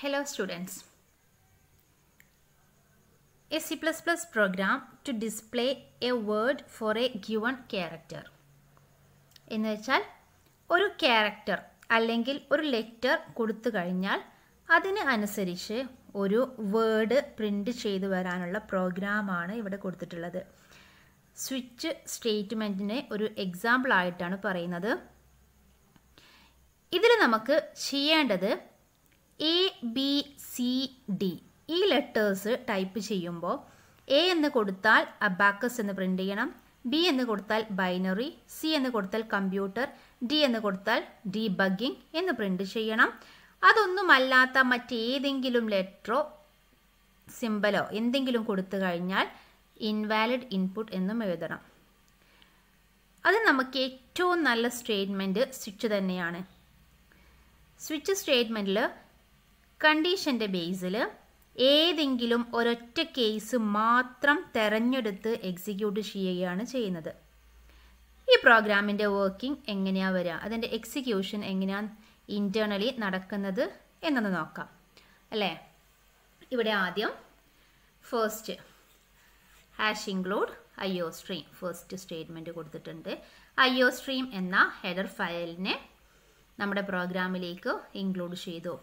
Hello students. A C++ program to display a word for a given character. എന്ന് വെച്ചാൽ ഒരു character അല്ലെങ്കിൽ ഒരു ലെറ്റർ കൊടുത്തു കഴിഞ്ഞാൽ അതിന് അനുസരിച്ച് ഒരു വേർഡ് പ്രിൻ്റ് ചെയ്തു വരാനുള്ള പ്രോഗ്രാമാണ് ഇവിടെ കൊടുത്തിട്ടുള്ളത് സ്വിച്ച് സ്റ്റേറ്റ്മെൻറ്റിനെ ഒരു എക്സാമ്പിൾ ആയിട്ടാണ് പറയുന്നത് ഇതിൽ നമുക്ക് ചെയ്യേണ്ടത് എ ബി സി ഡി ഈ ലെറ്റേഴ്സ് ടൈപ്പ് ചെയ്യുമ്പോൾ എ എന്ന് കൊടുത്താൽ അബാക്കസ് എന്ന് പ്രിൻ്റ് ചെയ്യണം ബി എന്ന് കൊടുത്താൽ ബൈനറി സി എന്ന് കൊടുത്താൽ കമ്പ്യൂട്ടർ ഡി എന്ന് കൊടുത്താൽ ഡീബഗ്ഗിംഗ് എന്ന് പ്രിൻ്റ് ചെയ്യണം അതൊന്നുമല്ലാത്ത മറ്റേതെങ്കിലും ലെറ്ററോ സിമ്പലോ എന്തെങ്കിലും കൊടുത്തു കഴിഞ്ഞാൽ ഇൻവാലിഡ് ഇൻപുട്ട് എന്നും എഴുതണം അത് നമുക്ക് ഏറ്റവും നല്ല സ്റ്റേറ്റ്മെൻറ്റ് സ്വിച്ച് തന്നെയാണ് സ്വിച്ച് സ്റ്റേറ്റ്മെൻറ്റിൽ കണ്ടീഷൻ്റെ ബേസിൽ ഏതെങ്കിലും ഒരൊറ്റ കേസ് മാത്രം തിരഞ്ഞെടുത്ത് എക്സിക്യൂട്ട് ചെയ്യുകയാണ് ചെയ്യുന്നത് ഈ പ്രോഗ്രാമിൻ്റെ വർക്കിംഗ് എങ്ങനെയാണ് വരിക അതിൻ്റെ എക്സിക്യൂഷൻ എങ്ങനെയാണ് ഇൻറ്റേർണലി നടക്കുന്നത് എന്നൊന്ന് നോക്കാം അല്ലേ ഇവിടെ ആദ്യം first hash include I O stream first statement കൊടുത്തിട്ടുണ്ട് ഐ ഒ സ്ട്രീം എന്ന ഹെഡർ ഫയലിനെ നമ്മുടെ പ്രോഗ്രാമിലേക്ക് ഇൻക്ലൂഡ് ചെയ്തു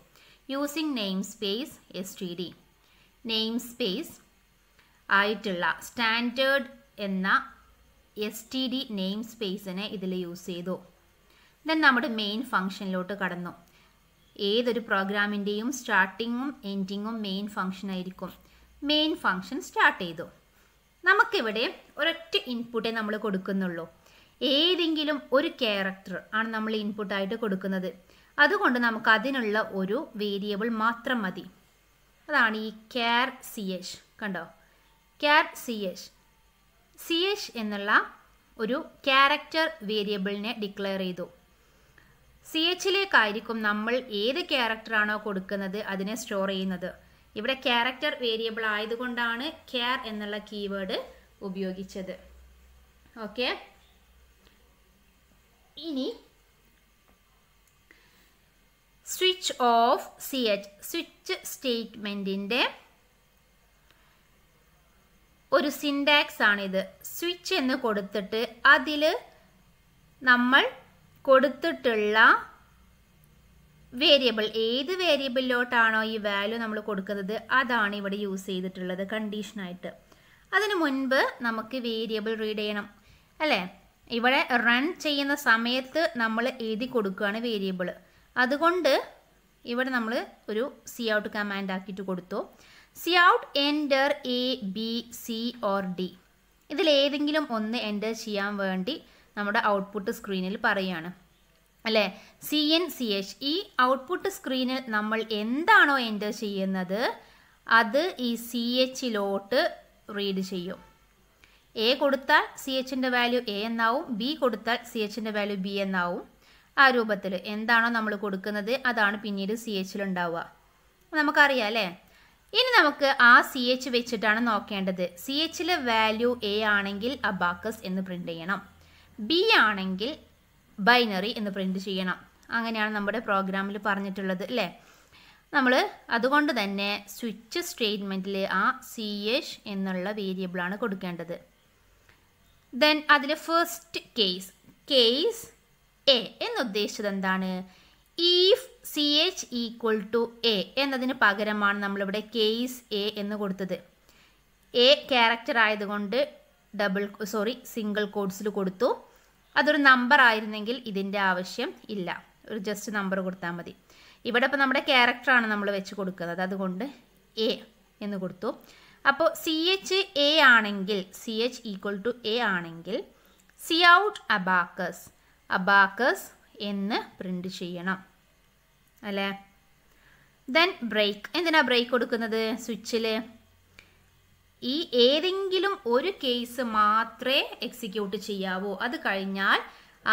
using namespace S T D namespace ആയിട്ടുള്ള സ്റ്റാൻഡേർഡ് എന്ന എസ് ടി ഡി നെയിം സ്പേസിനെ ഇതിൽ യൂസ് ചെയ്തു ദെൻ നമ്മുടെ മെയിൻ ഫംഗ്ഷനിലോട്ട് കടന്നു ഏതൊരു പ്രോഗ്രാമിൻ്റെയും സ്റ്റാർട്ടിങ്ങും എൻഡിങ്ങും മെയിൻ ഫംഗ്ഷൻ ആയിരിക്കും മെയിൻ ഫംഗ്ഷൻ സ്റ്റാർട്ട് ചെയ്തു നമുക്കിവിടെ ഒരൊറ്റ ഇൻപുട്ടേ നമ്മൾ കൊടുക്കുന്നുള്ളൂ ഏതെങ്കിലും ഒരു ക്യാരക്ടർ ആണ് നമ്മൾ ഇൻപുട്ടായിട്ട് കൊടുക്കുന്നത് അതുകൊണ്ട് നമുക്ക് അതിനുള്ള ഒരു വേരിയബിൾ മാത്രം മതി അതാണ് ഈ കെയർ സി എച്ച് കണ്ടോ char C H C H എന്നുള്ള ഒരു ക്യാരക്ടർ വേരിയബിളിനെ ഡിക്ലെയർ ചെയ്തു സി എച്ചിലേക്കായിരിക്കും നമ്മൾ ഏത് ക്യാരക്ടറാണോ കൊടുക്കുന്നത് അതിനെ സ്റ്റോർ ചെയ്യുന്നത് ഇവിടെ ക്യാരക്ടർ വേരിയബിൾ ആയതുകൊണ്ടാണ് കെയർ എന്നുള്ള കീവേഡ് ഉപയോഗിച്ചത് ഓക്കെ ഇനി switch of C H switch സ്റ്റേറ്റ്മെൻറ്റിൻ്റെ ഒരു സിൻഡാക്സ് ആണിത് സ്വിച്ച് എന്ന് കൊടുത്തിട്ട് അതിൽ നമ്മൾ കൊടുത്തിട്ടുള്ള വേരിയബിൾ ഏത് വേരിയബിളിലോട്ടാണോ ഈ വാല്യൂ നമ്മൾ കൊടുക്കുന്നത് അതാണ് ഇവിടെ യൂസ് ചെയ്തിട്ടുള്ളത് കണ്ടീഷനായിട്ട് അതിന് മുൻപ് നമുക്ക് വേരിയബിൾ റീഡ് ചെയ്യണം അല്ലേ ഇവിടെ റൺ ചെയ്യുന്ന സമയത്ത് നമ്മൾ എഴുതി കൊടുക്കുകയാണ് വേരിയബിൾ അതുകൊണ്ട് ഇവിടെ നമ്മൾ ഒരു സി ഔട്ട് കമാൻഡ് ആക്കിയിട്ട് കൊടുത്തു cout enter A B C or D ഇതിലേതെങ്കിലും ഒന്ന് എൻറ്റർ ചെയ്യാൻ വേണ്ടി നമ്മുടെ ഔട്ട്പുട്ട് സ്ക്രീനിൽ പറയുകയാണ് അല്ലേ സി എൻ സി എച്ച് ഈ ഔട്ട്പുട്ട് സ്ക്രീനിൽ നമ്മൾ എന്താണോ എൻ്റർ ചെയ്യുന്നത് അത് ഈ സി എച്ചിലോട്ട് റീഡ് ചെയ്യും എ കൊടുത്താൽ സി എച്ചിൻ്റെ വാല്യൂ എ എന്നാവും ബി കൊടുത്താൽ സി എച്ചിൻ്റെ വാല്യൂ ബി എന്നാവും ആ രൂപത്തിൽ എന്താണോ നമ്മൾ കൊടുക്കുന്നത് അതാണ് പിന്നീട് സി ഉണ്ടാവുക നമുക്കറിയാം അല്ലേ ഇനി നമുക്ക് ആ സി എച്ച് വെച്ചിട്ടാണ് നോക്കേണ്ടത് സി എച്ചിലെ വാല്യൂ എ ആണെങ്കിൽ അബാക്കസ് എന്ന് പ്രിൻ്റ് ചെയ്യണം ബി ആണെങ്കിൽ ബൈനറി എന്ന് പ്രിൻ്റ് ചെയ്യണം അങ്ങനെയാണ് നമ്മുടെ പ്രോഗ്രാമിൽ പറഞ്ഞിട്ടുള്ളത് അല്ലേ നമ്മൾ അതുകൊണ്ട് തന്നെ സ്വിച്ച് സ്റ്റേറ്റ്മെൻറ്റിൽ ആ സി എച്ച് എന്നുള്ള വേരിയബിളാണ് കൊടുക്കേണ്ടത് ദെൻ അതിൽ ഫസ്റ്റ് കേസ് കേസ് എ എന്നുദ്ദേശിച്ചത് എന്താണ് if C H equal to A എന്നതിന് പകരമാണ് നമ്മളിവിടെ കേസ് എ എന്ന് കൊടുത്തത് എ ക്യാരക്ടർ ആയതുകൊണ്ട് ഡബിൾ സോറി സിംഗിൾ കോഡ്സിൽ കൊടുത്തു അതൊരു നമ്പർ ആയിരുന്നെങ്കിൽ ഇതിൻ്റെ ആവശ്യം ഇല്ല ഒരു ജസ്റ്റ് നമ്പർ കൊടുത്താൽ മതി ഇവിടെ ഇപ്പോൾ നമ്മുടെ ക്യാരക്ടറാണ് നമ്മൾ വെച്ച് കൊടുക്കുന്നത് അതുകൊണ്ട് എ എന്ന് കൊടുത്തു അപ്പോൾ സി എച്ച് എ ആണെങ്കിൽ C H equal to A ആണെങ്കിൽ സി ഔട്ട് അബാക്കസ് അബാക്കസ് എന്ന് പ്രിൻ്റ് ചെയ്യണം അല്ലേ ദെൻ ബ്രേക്ക് എന്തിനാണ് ബ്രേക്ക് കൊടുക്കുന്നത് സ്വിച്ചിൽ ഈ ഏതെങ്കിലും ഒരു കേസ് മാത്രമേ എക്സിക്യൂട്ട് ചെയ്യാവൂ അത് കഴിഞ്ഞാൽ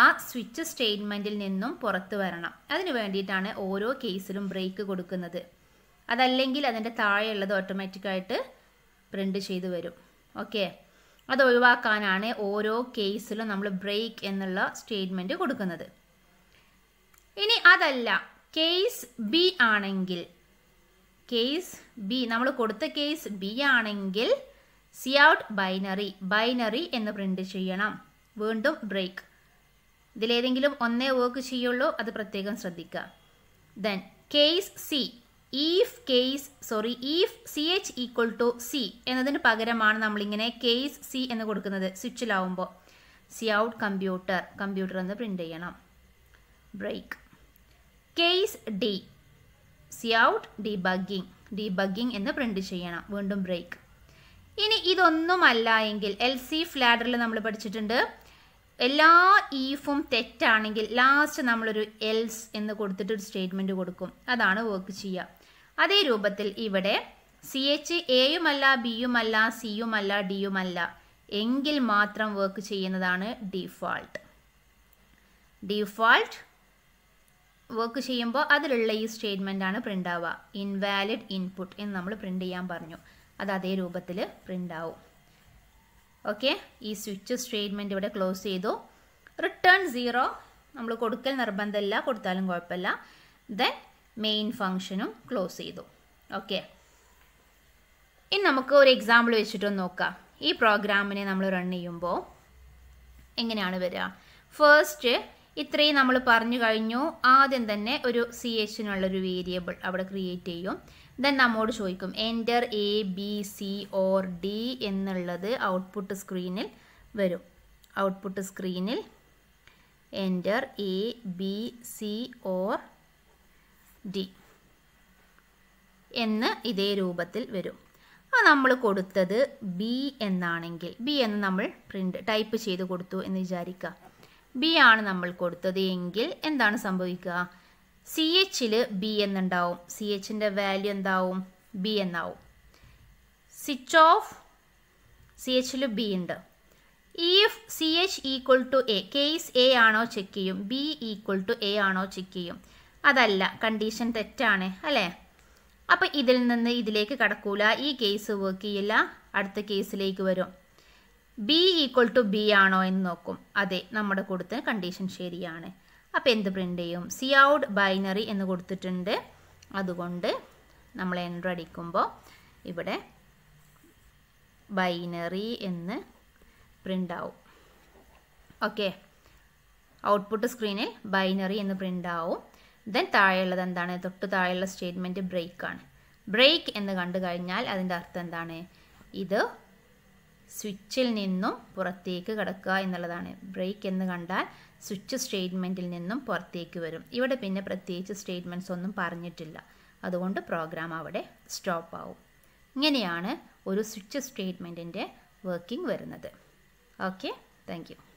ആ സ്വിച്ച് സ്റ്റേറ്റ്മെൻറ്റിൽ നിന്നും പുറത്തു വരണം അതിന് വേണ്ടിയിട്ടാണ് ഓരോ കേസിലും ബ്രേക്ക് കൊടുക്കുന്നത് അതല്ലെങ്കിൽ അതിൻ്റെ താഴെയുള്ളത് ഓട്ടോമാറ്റിക്കായിട്ട് പ്രിൻ്റ് ചെയ്തു വരും ഓക്കെ അത് ഒഴിവാക്കാനാണ് ഓരോ കേസിലും നമ്മൾ ബ്രേക്ക് എന്നുള്ള സ്റ്റേറ്റ്മെൻറ്റ് കൊടുക്കുന്നത് ഇനി അതല്ല കേസ് ബി ആണെങ്കിൽ കേസ് ബി നമ്മൾ കൊടുത്ത കേസ് ബി ആണെങ്കിൽ സി ഔട്ട് ബൈനറി ബൈനറി എന്ന് പ്രിൻ്റ് ചെയ്യണം വീണ്ടും ബ്രേക്ക് ഇതിലേതെങ്കിലും ഒന്നേ വർക്ക് ചെയ്യുള്ളൂ അത് പ്രത്യേകം ശ്രദ്ധിക്കുക then case C if case sorry if C H equal to C എന്നതിന് പകരമാണ് നമ്മളിങ്ങനെ കേസ് സി എന്ന് കൊടുക്കുന്നത് സ്വിച്ചിലാവുമ്പോൾ സി ഔട്ട് കമ്പ്യൂട്ടർ കമ്പ്യൂട്ടർ എന്ന് പ്രിൻ്റ് ചെയ്യണം break case D cout D debugging എന്ന് പ്രിൻ്റ് ചെയ്യണം വീണ്ടും ബ്രേക്ക് ഇനി ഇതൊന്നുമല്ല എങ്കിൽ എൽ സി ഫ്ലാഡറിൽ നമ്മൾ പഠിച്ചിട്ടുണ്ട് എല്ലാ ഈഫും തെറ്റാണെങ്കിൽ ലാസ്റ്റ് നമ്മളൊരു എൽസ് എന്ന് കൊടുത്തിട്ട് ഒരു സ്റ്റേറ്റ്മെൻറ്റ് കൊടുക്കും അതാണ് വർക്ക് ചെയ്യുക അതേ രൂപത്തിൽ ഇവിടെ സി എച്ച് എയുമല്ല ബിയുമല്ല സിയുമല്ല ഡിയുമല്ല എങ്കിൽ മാത്രം വർക്ക് ചെയ്യുന്നതാണ് ഡിഫോൾട്ട് ഡിഫോൾട്ട് വർക്ക് ചെയ്യുമ്പോൾ അതിലുള്ള ഈ സ്റ്റേറ്റ്മെന്റ് ആണ് പ്രിൻ്റ് ആവുക ഇൻവാലിഡ് ഇൻപുട്ട് എന്ന് നമ്മൾ പ്രിൻ്റ് ചെയ്യാൻ പറഞ്ഞു അത് അതേ രൂപത്തിൽ പ്രിൻ്റ് ആവും ഓക്കെ ഈ സ്വിച്ച് സ്റ്റേറ്റ്മെൻറ്റ് ഇവിടെ ക്ലോസ് ചെയ്തു റിട്ടേൺ സീറോ നമ്മൾ കൊടുക്കൽ നിർബന്ധമില്ല കൊടുത്താലും കുഴപ്പമില്ല ദെൻ മെയിൻ ഫങ്ഷനും ക്ലോസ് ചെയ്തു ഓക്കെ ഇനി നമുക്ക് ഒരു എക്സാമ്പിൾ വെച്ചിട്ടൊന്ന് നോക്കാം ഈ പ്രോഗ്രാമിനെ നമ്മൾ റൺ ചെയ്യുമ്പോൾ എങ്ങനെയാണ് വരിക ഫസ്റ്റ് ഇത്രയും നമ്മൾ പറഞ്ഞു കഴിഞ്ഞു ആദ്യം തന്നെ ഒരു സി എച്ചിനുള്ളൊരു വേരിയബിൾ അവിടെ ക്രിയേറ്റ് ചെയ്യും ദെൻ നമ്മോട് ചോദിക്കും enter A B C or D എന്നുള്ളത് ഔട്ട്പുട്ട് സ്ക്രീനിൽ വരും ഔട്ട്പുട്ട് സ്ക്രീനിൽ enter A B C or D എന്ന് ഇതേ രൂപത്തിൽ വരും അത് നമ്മൾ കൊടുത്തത് ബി എന്നാണെങ്കിൽ ബി എന്ന് നമ്മൾ പ്രിൻ്റ് ടൈപ്പ് ചെയ്ത് കൊടുത്തു എന്ന് വിചാരിക്കുക ബി ആണ് നമ്മൾ കൊടുത്തത് എങ്കിൽ എന്താണ് സംഭവിക്കുക സി എച്ചിൽ ബി എന്നുണ്ടാവും സി എച്ചിൻ്റെ വാല്യൂ എന്താവും ബി എന്നാവും സ്വിച്ച് ഓഫ് സി എച്ചിൽ ബി ഉണ്ട് if C H equal to A case A ആണോ ചെക്ക് ചെയ്യും ബി ഈക്വൾ ടു എ ആണോ ചെക്ക് ചെയ്യും അതല്ല കണ്ടീഷൻ തെറ്റാണ് അല്ലേ അപ്പോൾ ഇതിൽ നിന്ന് ഇതിലേക്ക് കടക്കൂല ഈ കേസ് വർക്ക് ചെയ്യില്ല അടുത്ത കേസിലേക്ക് വരും ബി ഈക്വൾ ടു ബി ആണോ എന്ന് നോക്കും അതെ നമ്മുടെ കൊടുത്ത കണ്ടീഷൻ ശരിയാണ് അപ്പോൾ എന്ത് പ്രിൻ്റ് ചെയ്യും സി ഔട്ട് ബൈനറി എന്ന് കൊടുത്തിട്ടുണ്ട് അതുകൊണ്ട് നമ്മൾ എൻ്റർ അടിക്കുമ്പോൾ ഇവിടെ ബൈനറി എന്ന് പ്രിൻ്റ് ആവും ഓക്കെ ഔട്ട്പുട്ട് സ്ക്രീനിൽ ബൈനറി എന്ന് പ്രിൻ്റ് ആവും ദെൻ താഴെയുള്ളത് എന്താണ് തൊട്ട് താഴെയുള്ള സ്റ്റേറ്റ്മെൻറ്റ് ബ്രേക്കാണ് ബ്രേക്ക് എന്ന് കണ്ടു കഴിഞ്ഞാൽ അതിൻ്റെ അർത്ഥം എന്താണ് ഇത് സ്വിച്ചിൽ നിന്നും പുറത്തേക്ക് കിടക്കുക എന്നുള്ളതാണ് ബ്രേക്ക് എന്ന് കണ്ടാൽ സ്വിച്ച് സ്റ്റേറ്റ്മെൻറ്റിൽ നിന്നും പുറത്തേക്ക് വരും ഇവിടെ പിന്നെ പ്രത്യേകിച്ച് സ്റ്റേറ്റ്മെൻറ്റ്സ് ഒന്നും പറഞ്ഞിട്ടില്ല അതുകൊണ്ട് പ്രോഗ്രാം അവിടെ സ്റ്റോപ്പ് ആവും ഇങ്ങനെയാണ് ഒരു സ്വിച്ച് സ്റ്റേറ്റ്മെൻറ്റിൻ്റെ വർക്കിംഗ് വരുന്നത് ഓക്കെ താങ്ക്